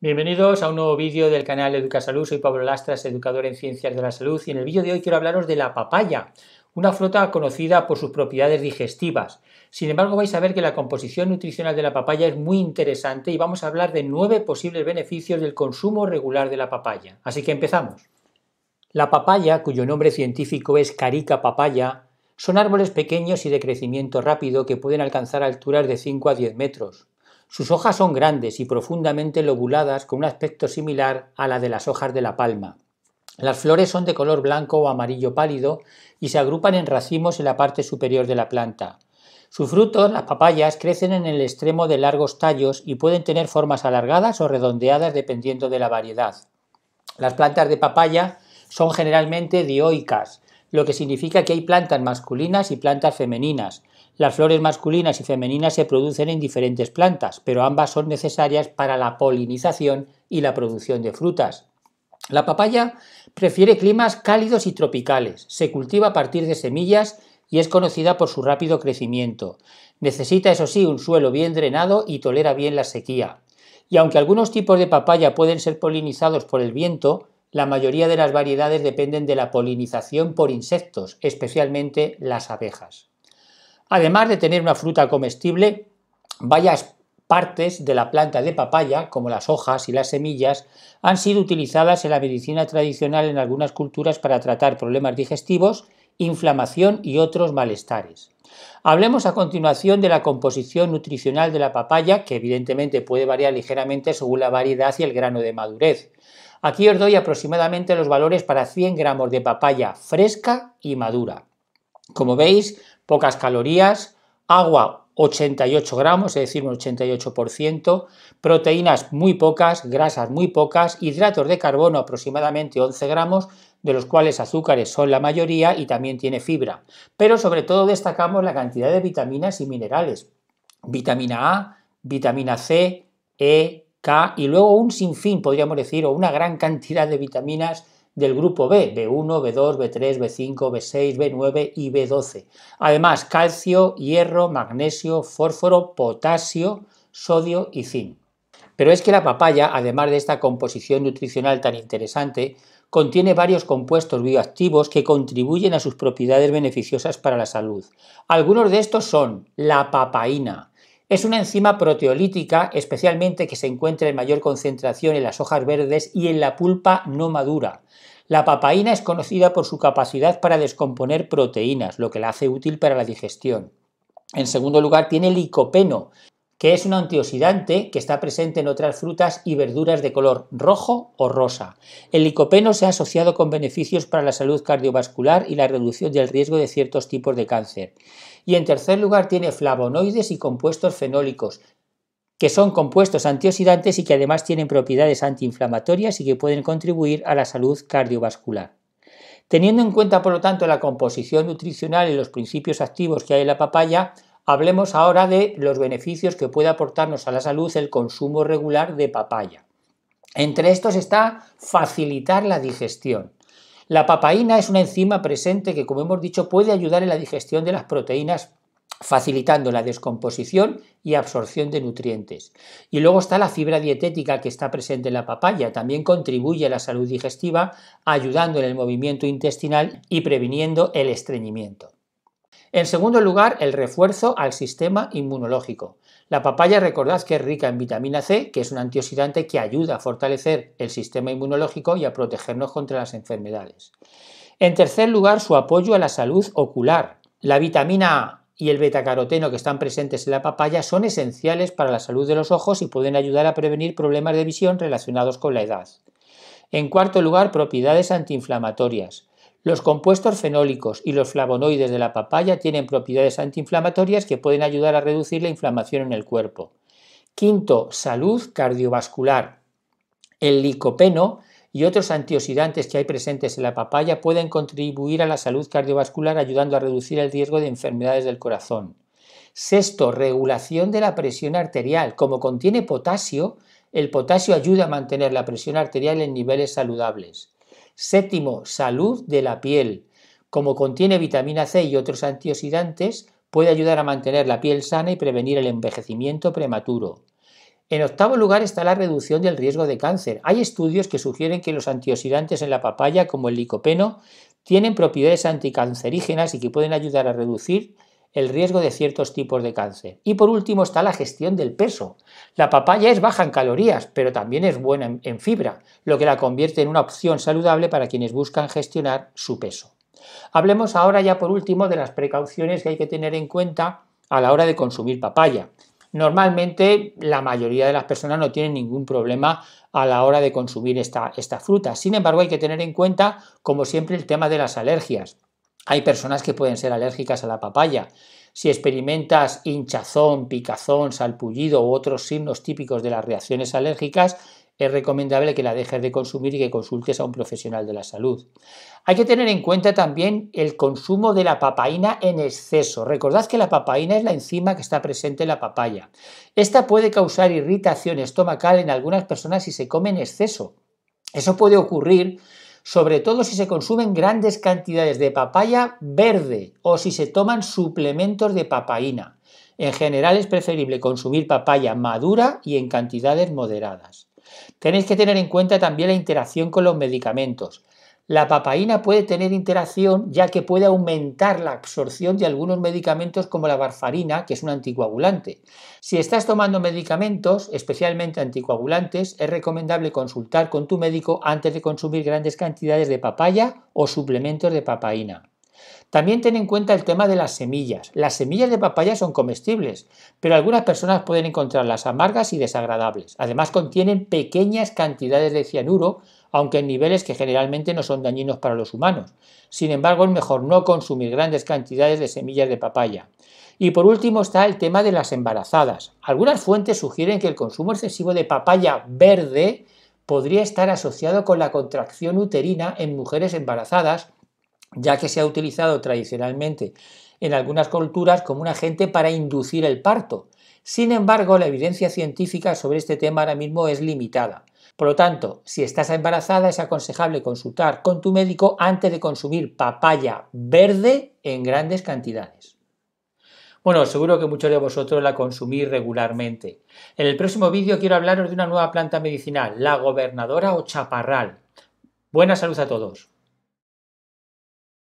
Bienvenidos a un nuevo vídeo del canal EducaSalud. Soy Pablo Lastras, educador en ciencias de la salud y en el vídeo de hoy quiero hablaros de la papaya, una fruta conocida por sus propiedades digestivas. Sin embargo, vais a ver que la composición nutricional de la papaya es muy interesante y vamos a hablar de nueve posibles beneficios del consumo regular de la papaya. Así que empezamos. La papaya, cuyo nombre científico es carica papaya, son árboles pequeños y de crecimiento rápido que pueden alcanzar alturas de 5 a 10 metros. Sus hojas son grandes y profundamente lobuladas con un aspecto similar a la de las hojas de la palma. Las flores son de color blanco o amarillo pálido y se agrupan en racimos en la parte superior de la planta. Sus frutos, las papayas, crecen en el extremo de largos tallos y pueden tener formas alargadas o redondeadas dependiendo de la variedad. Las plantas de papaya son generalmente dioicas, lo que significa que hay plantas masculinas y plantas femeninas, las flores masculinas y femeninas se producen en diferentes plantas, pero ambas son necesarias para la polinización y la producción de frutas. La papaya prefiere climas cálidos y tropicales, se cultiva a partir de semillas y es conocida por su rápido crecimiento. Necesita, eso sí, un suelo bien drenado y tolera bien la sequía. Y aunque algunos tipos de papaya pueden ser polinizados por el viento, la mayoría de las variedades dependen de la polinización por insectos, especialmente las abejas. Además de tener una fruta comestible, varias partes de la planta de papaya, como las hojas y las semillas, han sido utilizadas en la medicina tradicional en algunas culturas para tratar problemas digestivos, inflamación y otros malestares. Hablemos a continuación de la composición nutricional de la papaya, que evidentemente puede variar ligeramente según la variedad y el grano de madurez. Aquí os doy aproximadamente los valores para 100 gramos de papaya fresca y madura. Como veis, pocas calorías, agua 88 gramos, es decir, un 88%, proteínas muy pocas, grasas muy pocas, hidratos de carbono aproximadamente 11 gramos, de los cuales azúcares son la mayoría y también tiene fibra. Pero sobre todo destacamos la cantidad de vitaminas y minerales, vitamina A, vitamina C, E, K y luego un sinfín, podríamos decir, o una gran cantidad de vitaminas del grupo B, B1, B2, B3, B5, B6, B9 y B12. Además, calcio, hierro, magnesio, fósforo, potasio, sodio y zinc. Pero es que la papaya, además de esta composición nutricional tan interesante, contiene varios compuestos bioactivos que contribuyen a sus propiedades beneficiosas para la salud. Algunos de estos son la papaína, es una enzima proteolítica, especialmente que se encuentra en mayor concentración en las hojas verdes y en la pulpa no madura. La papaína es conocida por su capacidad para descomponer proteínas, lo que la hace útil para la digestión. En segundo lugar, tiene licopeno, que es un antioxidante que está presente en otras frutas y verduras de color rojo o rosa. El licopeno se ha asociado con beneficios para la salud cardiovascular y la reducción del riesgo de ciertos tipos de cáncer. Y en tercer lugar tiene flavonoides y compuestos fenólicos, que son compuestos antioxidantes y que además tienen propiedades antiinflamatorias y que pueden contribuir a la salud cardiovascular. Teniendo en cuenta, por lo tanto, la composición nutricional y los principios activos que hay en la papaya, Hablemos ahora de los beneficios que puede aportarnos a la salud el consumo regular de papaya. Entre estos está facilitar la digestión. La papaína es una enzima presente que, como hemos dicho, puede ayudar en la digestión de las proteínas facilitando la descomposición y absorción de nutrientes. Y luego está la fibra dietética que está presente en la papaya, también contribuye a la salud digestiva, ayudando en el movimiento intestinal y previniendo el estreñimiento. En segundo lugar, el refuerzo al sistema inmunológico. La papaya, recordad que es rica en vitamina C, que es un antioxidante que ayuda a fortalecer el sistema inmunológico y a protegernos contra las enfermedades. En tercer lugar, su apoyo a la salud ocular. La vitamina A y el betacaroteno que están presentes en la papaya son esenciales para la salud de los ojos y pueden ayudar a prevenir problemas de visión relacionados con la edad. En cuarto lugar, propiedades antiinflamatorias. Los compuestos fenólicos y los flavonoides de la papaya tienen propiedades antiinflamatorias que pueden ayudar a reducir la inflamación en el cuerpo. Quinto, salud cardiovascular. El licopeno y otros antioxidantes que hay presentes en la papaya pueden contribuir a la salud cardiovascular ayudando a reducir el riesgo de enfermedades del corazón. Sexto, regulación de la presión arterial. Como contiene potasio, el potasio ayuda a mantener la presión arterial en niveles saludables. Séptimo, salud de la piel. Como contiene vitamina C y otros antioxidantes, puede ayudar a mantener la piel sana y prevenir el envejecimiento prematuro. En octavo lugar está la reducción del riesgo de cáncer. Hay estudios que sugieren que los antioxidantes en la papaya, como el licopeno, tienen propiedades anticancerígenas y que pueden ayudar a reducir el riesgo de ciertos tipos de cáncer. Y por último está la gestión del peso. La papaya es baja en calorías, pero también es buena en fibra, lo que la convierte en una opción saludable para quienes buscan gestionar su peso. Hablemos ahora ya por último de las precauciones que hay que tener en cuenta a la hora de consumir papaya. Normalmente la mayoría de las personas no tienen ningún problema a la hora de consumir esta, fruta. Sin embargo, hay que tener en cuenta, como siempre, el tema de las alergias. Hay personas que pueden ser alérgicas a la papaya. Si experimentas hinchazón, picazón, salpullido u otros signos típicos de las reacciones alérgicas, es recomendable que la dejes de consumir y que consultes a un profesional de la salud. Hay que tener en cuenta también el consumo de la papaína en exceso. Recordad que la papaína es la enzima que está presente en la papaya. Esta puede causar irritación estomacal en algunas personas si se come en exceso. Eso puede ocurrir sobre todo si se consumen grandes cantidades de papaya verde o si se toman suplementos de papaína. En general es preferible consumir papaya madura y en cantidades moderadas. Tenéis que tener en cuenta también la interacción con los medicamentos. La papaína puede tener interacción ya que puede aumentar la absorción de algunos medicamentos como la barfarina, que es un anticoagulante. Si estás tomando medicamentos, especialmente anticoagulantes, es recomendable consultar con tu médico antes de consumir grandes cantidades de papaya o suplementos de papaína. También ten en cuenta el tema de las semillas. Las semillas de papaya son comestibles, pero algunas personas pueden encontrarlas amargas y desagradables. Además contienen pequeñas cantidades de cianuro, aunque en niveles que generalmente no son dañinos para los humanos. Sin embargo, es mejor no consumir grandes cantidades de semillas de papaya. Y por último está el tema de las embarazadas. Algunas fuentes sugieren que el consumo excesivo de papaya verde podría estar asociado con la contracción uterina en mujeres embarazadas ya que se ha utilizado tradicionalmente en algunas culturas como un agente para inducir el parto. Sin embargo, la evidencia científica sobre este tema ahora mismo es limitada. Por lo tanto, si estás embarazada es aconsejable consultar con tu médico antes de consumir papaya verde en grandes cantidades. Bueno, seguro que muchos de vosotros la consumís regularmente. En el próximo vídeo quiero hablaros de una nueva planta medicinal, la gobernadora o chaparral. Buena salud a todos.